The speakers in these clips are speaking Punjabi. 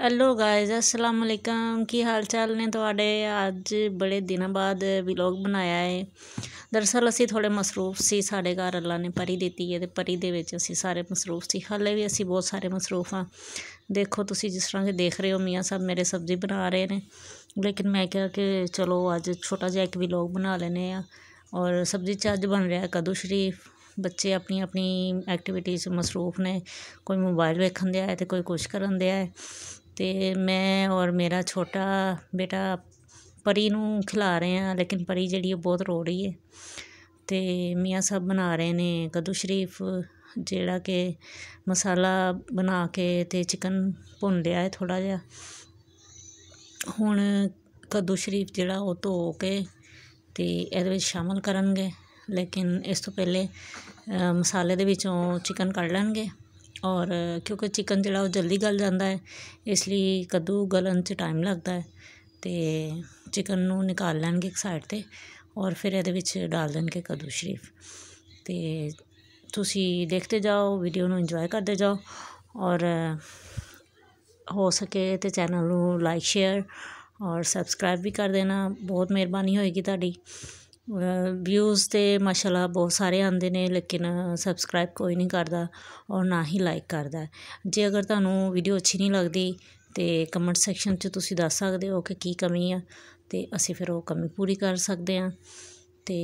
ਹੈਲੋ ਗਾਇਜ਼ ਅਸਲਾਮ ਅਲੈਕਮ ਕੀ ਹਾਲ ਚਾਲ ਨੇ ਤੁਹਾਡੇ ਅੱਜ ਬੜੇ ਦਿਨਾਂ ਬਾਅਦ ਵਲੌਗ ਬਣਾਇਆ ਹੈ ਦਰਸਲ ਅਸੀਂ ਥੋੜੇ ਮਸਰੂਫ ਸੀ ਸਾਡੇ ਘਰ ਅੱਲਾ ਨੇ ਪਰੀ ਦਿੱਤੀ ਹੈ ਤੇ ਪਰੀ ਦੇ ਵਿੱਚ ਅਸੀਂ ਸਾਰੇ ਮਸਰੂਫ ਸੀ ਹਾਲੇ ਵੀ ਅਸੀਂ ਬਹੁਤ ਸਾਰੇ ਮਸਰੂਫ ਆ ਦੇਖੋ ਤੁਸੀਂ ਜਿਸ ਤਰ੍ਹਾਂ ਕਿ ਦੇਖ ਰਹੇ ਹੋ ਮੀਆਂ ਸਾਹਿਬ ਮੇਰੇ ਸਬਜ਼ੀ ਬਣਾ ਰਹੇ ਨੇ ਲੇਕਿਨ ਮੈਂ ਕਿਹਾ ਕਿ ਚਲੋ ਅੱਜ ਛੋਟਾ ਜਿਹਾ ਇੱਕ ਵਲੌਗ ਬਣਾ ਲੈਨੇ ਆ ਔਰ ਸਬਜ਼ੀ ਚੱਜ ਬਣ ਰਿਹਾ ਕਦੂ ਸ਼ਰੀਫ ਬੱਚੇ ਆਪਣੀ ਆਪਣੀ ਐਕਟੀਵਿਟੀਜ਼ ਮਸਰੂਫ ਨੇ ਕੋਈ ਮੋਬਾਈਲ ਵੇਖਣ ਦਿਆ ਹੈ ਤੇ ਕੋਈ ਕੁਝ ਕਰਨ ਦਿਆ ਹੈ ਅਤੇ ਮੈਂ ਔਰ ਮੇਰਾ ਛੋਟਾ ਬੇਟਾ ਪਰੀ ਨੂੰ ਖਿਲਾ ਰਹੇ ਹਾਂ ਲੇਕਿਨ ਪਰੀ ਜਿਹੜੀ ਉਹ ਬਹੁਤ ਰੋ ਰਹੀ ਹੈ ਅਤੇ ਮੀਆਂ ਸਾਹਿਬ ਬਣਾ ਰਹੇ ਨੇ ਕੱਦੂ ਸ਼ਰੀਫ ਜਿਹੜਾ ਕਿ ਮਸਾਲਾ ਬਣਾ ਕੇ ਅਤੇ ਚਿਕਨ ਭੁੰਨ ਲਿਆ ਹੈ ਥੋੜ੍ਹਾ ਜਿਹਾ ਹੁਣ ਕੱਦੂ ਸ਼ਰੀਫ ਜਿਹੜਾ ਉਹ ਧੋ ਕੇ ਅਤੇ ਇਹਦੇ ਵਿੱਚ ਸ਼ਾਮਲ ਕਰਨਗੇ ਲੇਕਿਨ ਇਸ ਤੋਂ ਪਹਿਲੇ ਮਸਾਲੇ ਦੇ ਵਿੱਚੋਂ ਚਿਕਨ ਕੱਢ ਲੈਣਗੇ ਔਰ ਕਿਉਂਕਿ ਚਿਕਨ ਜਿਹੜਾ ਉਹ ਜਲਦੀ ਗਲ ਜਾਂਦਾ ਹੈ ਇਸ ਲਈ ਕੱਦੂ ਗਲਣ 'ਚ ਟਾਈਮ ਲੱਗਦਾ ਹੈ ਅਤੇ ਚਿਕਨ ਨੂੰ ਨਿਕਾਲ ਲੈਣਗੇ ਇੱਕ ਸਾਈਡ 'ਤੇ ਔਰ ਫਿਰ ਇਹਦੇ ਵਿੱਚ ਡਾਲ ਦੇਣਗੇ ਕੱਦੂ ਸ਼ਰੀਫ ਅਤੇ ਤੁਸੀਂ ਦੇਖਦੇ ਜਾਓ ਵੀਡੀਓ ਨੂੰ ਇੰਜੋਏ ਕਰਦੇ ਜਾਓ ਔਰ ਹੋ ਸਕੇ ਤੇ ਚੈਨਲ ਨੂੰ ਲਾਈਕ ਸ਼ੇਅਰ ਔਰ ਸਬਸਕ੍ਰਾਈਬ ਵੀ ਕਰ ਦੇਣਾ ਬਹੁਤ ਮਿਹਰਬਾਨੀ ਹੋਏਗੀ ਤੁਹਾਡੀ ਵਿਊਜ਼ ਤੇ ਮਾਸ਼ਾਅੱਲਾ ਬਹੁਤ ਸਾਰੇ ਆਉਂਦੇ ਨੇ ਲੇਕਿਨ ਸਬਸਕ੍ਰਾਈਬ ਕੋਈ ਨਹੀਂ ਕਰਦਾ ਔਰ ਨਾ ਹੀ ਲਾਈਕ ਕਰਦਾ ਜੇ ਅਗਰ ਤੁਹਾਨੂੰ ਵੀਡੀਓ ਅੱਛੀ ਨਹੀਂ ਲੱਗਦੀ ਤੇ ਕਮੈਂਟ ਸੈਕਸ਼ਨ 'ਚ ਤੁਸੀਂ ਦੱਸ ਸਕਦੇ ਹੋ ਕਿ ਕੀ ਕਮੀ ਆ ਤੇ ਅਸੀਂ ਫਿਰ ਉਹ ਕਮੀ ਪੂਰੀ ਕਰ ਸਕਦੇ ਹਾਂ ਤੇ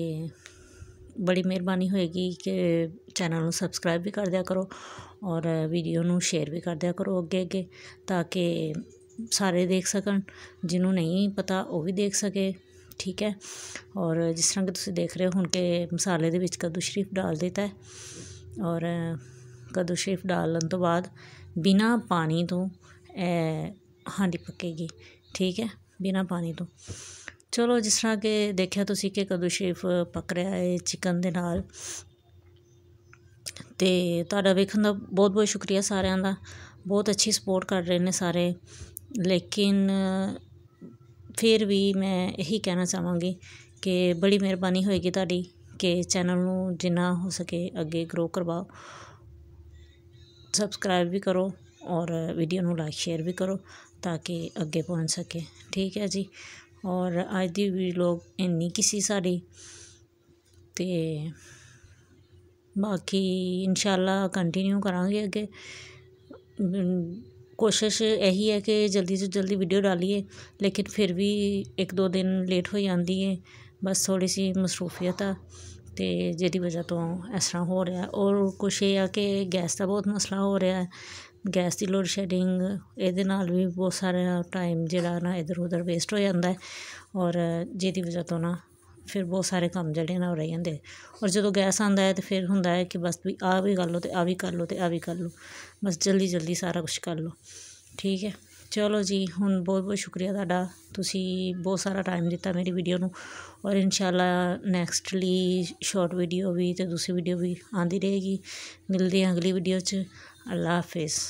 ਬੜੀ ਮਿਹਰਬਾਨੀ ਹੋਏਗੀ ਕਿ ਚੈਨਲ ਨੂੰ ਸਬਸਕ੍ਰਾਈਬ ਵੀ ਕਰ ਦਿਆ ਕਰੋ ਔਰ ਵੀਡੀਓ ਨੂੰ ਸ਼ੇਅਰ ਵੀ ਕਰ ਦਿਆ ਕਰੋ ਅੱਗੇ ਅੱਗੇ ਤਾਂ ਕਿ ਸਾਰੇ ਦੇਖ ਸਕਣ ਜਿਹਨੂੰ ਨਹੀਂ ਪਤਾ ਉਹ ਵੀ ਦੇਖ ਸਕੇ ਠੀਕ ਹੈ ਔਰ ਜਿਸ ਤਰ੍ਹਾਂ ਕਿ ਤੁਸੀਂ ਦੇਖ ਰਹੇ ਹੋ ਹੁਣ ਕਿ ਮਸਾਲੇ ਦੇ ਵਿੱਚ ਕਦੂ ਸ਼ਰੀਫ ਡਾਲ ਦਿੱਤਾ ਹੈ ਔਰ ਕਦੂ ਸ਼ਰੀਫ ਡਾਲਣ ਤੋਂ ਬਾਅਦ ਬਿਨਾ ਪਾਣੀ ਤੋਂ ਹਾਂਡੀ ਪੱਕੇਗੀ ਠੀਕ ਹੈ ਬਿਨਾ ਪਾਣੀ ਤੋਂ ਚਲੋ ਜਿਸ ਤਰ੍ਹਾਂ ਕਿ ਦੇਖਿਆ ਤੁਸੀਂ ਕਿ ਕਦੂ ਸ਼ਰੀਫ ਪੱਕ ਰਿਹਾ ਹੈ ਚਿਕਨ ਦੇ ਨਾਲ ਤੇ ਤੁਹਾਡਾ ਵੇਖਣ ਦਾ ਬਹੁਤ ਬਹੁਤ ਸ਼ੁਕਰੀਆ ਸਾਰਿਆਂ ਦਾ ਬਹੁਤ ਅੱਛੀ ਸਪੋਰਟ ਕਰ ਰਹੇ ਨੇ ਸਾਰੇ ਲੇਕਿਨ ਫਿਰ ਵੀ ਮੈਂ ਇਹੀ ਕਹਿਣਾ ਚਾਹਾਂਗੀ ਕਿ ਬੜੀ ਮਿਹਰਬਾਨੀ ਹੋਏਗੀ ਤੁਹਾਡੀ ਕਿ ਚੈਨਲ ਨੂੰ ਜਿੰਨਾ ਹੋ ਸਕੇ ਅੱਗੇ ਗਰੋ ਕਰਵਾਓ ਸਬਸਕ੍ਰਾਈਬ ਵੀ ਕਰੋ ਔਰ ਵੀਡੀਓ ਨੂੰ ਲਾਈਕ ਸ਼ੇਅਰ ਵੀ ਕਰੋ ਤਾਂ ਕਿ ਅੱਗੇ ਪਹੁੰਚ ਸਕੇ ਠੀਕ ਹੈ ਜੀ ਔਰ ਅੱਜ ਦੀ ਵੀ ਲੋਕ ਇੰਨੀ ਕਿਸੀ ਸਾਡੀ ਤੇ ਬਾਕੀ ਇਨਸ਼ਾਅੱਲਾ ਕੰਟੀਨਿਊ ਕਰਾਂਗੇ ਅੱਗੇ ਕੋਸ਼ਿਸ਼ ਇਹੀ ਹੈ ਕਿ ਜਲਦੀ ਤੋਂ ਜਲਦੀ ਵੀਡੀਓ ਡਾਲੀਏ ਲੇਕਿਨ ਫਿਰ ਵੀ ਇੱਕ ਦੋ ਦਿਨ ਲੇਟ ਹੋ ਜਾਂਦੀ ਹੈ ਬਸ ਥੋੜੀ ਸੀ ਮਸਰੂਫੀਅਤ ਆ ਤੇ ਜਿਹਦੀ ਵਜ੍ਹਾ ਤੋਂ ਇਸ ਤਰ੍ਹਾਂ ਹੋ ਰਿਹਾ ਔਰ ਕੁਛ ਇਹ ਆ ਕਿ ਗੈਸ ਦਾ ਬਹੁਤ ਮਸਲਾ ਹੋ ਰਿਹਾ ਗੈਸ ਦੀ ਲੋਡ ਸ਼ੈਡਿੰਗ ਇਹਦੇ ਨਾਲ ਵੀ ਬਹੁਤ ਸਾਰਾ ਟਾਈਮ ਜਿਹੜਾ ਨਾ ਇਧਰ ਉਧਰ ਵੇਸਟ ਹੋ ਜਾਂਦਾ ਔਰ ਜਿਹਦੀ ਵਜ੍ਹਾ ਤੋਂ ਨਾ ਫਿਰ ਬਹੁਤ ਸਾਰੇ ਕੰਮ ਜਿਹੜੇ ਨਾ ਉਹ ਰਹਿ ਜਾਂਦੇ ਔਰ ਜਦੋਂ ਗੈਸ ਆਉਂਦਾ ਹੈ ਤੇ ਫਿਰ ਹੁੰਦਾ ਹੈ ਕਿ ਬਸ ਵੀ ਆਹ ਵੀ ਕਰ ਲਓ ਤੇ ਆਹ ਵੀ ਕਰ ਲਓ ਤੇ ਆਹ ਵੀ ਕਰ ਲਓ ਬਸ ਜਲਦੀ ਜਲਦੀ ਸਾਰਾ ਕੁਝ ਕਰ ਲਓ ਠੀਕ ਹੈ ਚਲੋ ਜੀ ਹੁਣ ਬਹੁਤ ਬਹੁਤ ਸ਼ੁਕਰੀਆ ਤੁਹਾਡਾ ਤੁਸੀਂ ਬਹੁਤ ਸਾਰਾ ਟਾਈਮ ਦਿੱਤਾ ਮੇਰੀ ਵੀਡੀਓ ਨੂੰ ਔਰ ਇਨਸ਼ਾਅੱਲਾ ਨੈਕਸਟਲੀ ਸ਼ਾਰਟ ਵੀਡੀਓ ਵੀ ਤੇ ਦੂਸਰੀ ਵੀਡੀਓ ਵੀ ਆਂਦੀ ਰਹੇਗੀ ਮਿਲਦੇ ਹਾਂ ਅਗਲੀ ਵੀਡੀਓ 'ਚ ਅੱਲਾ ਹਾਫਿਜ਼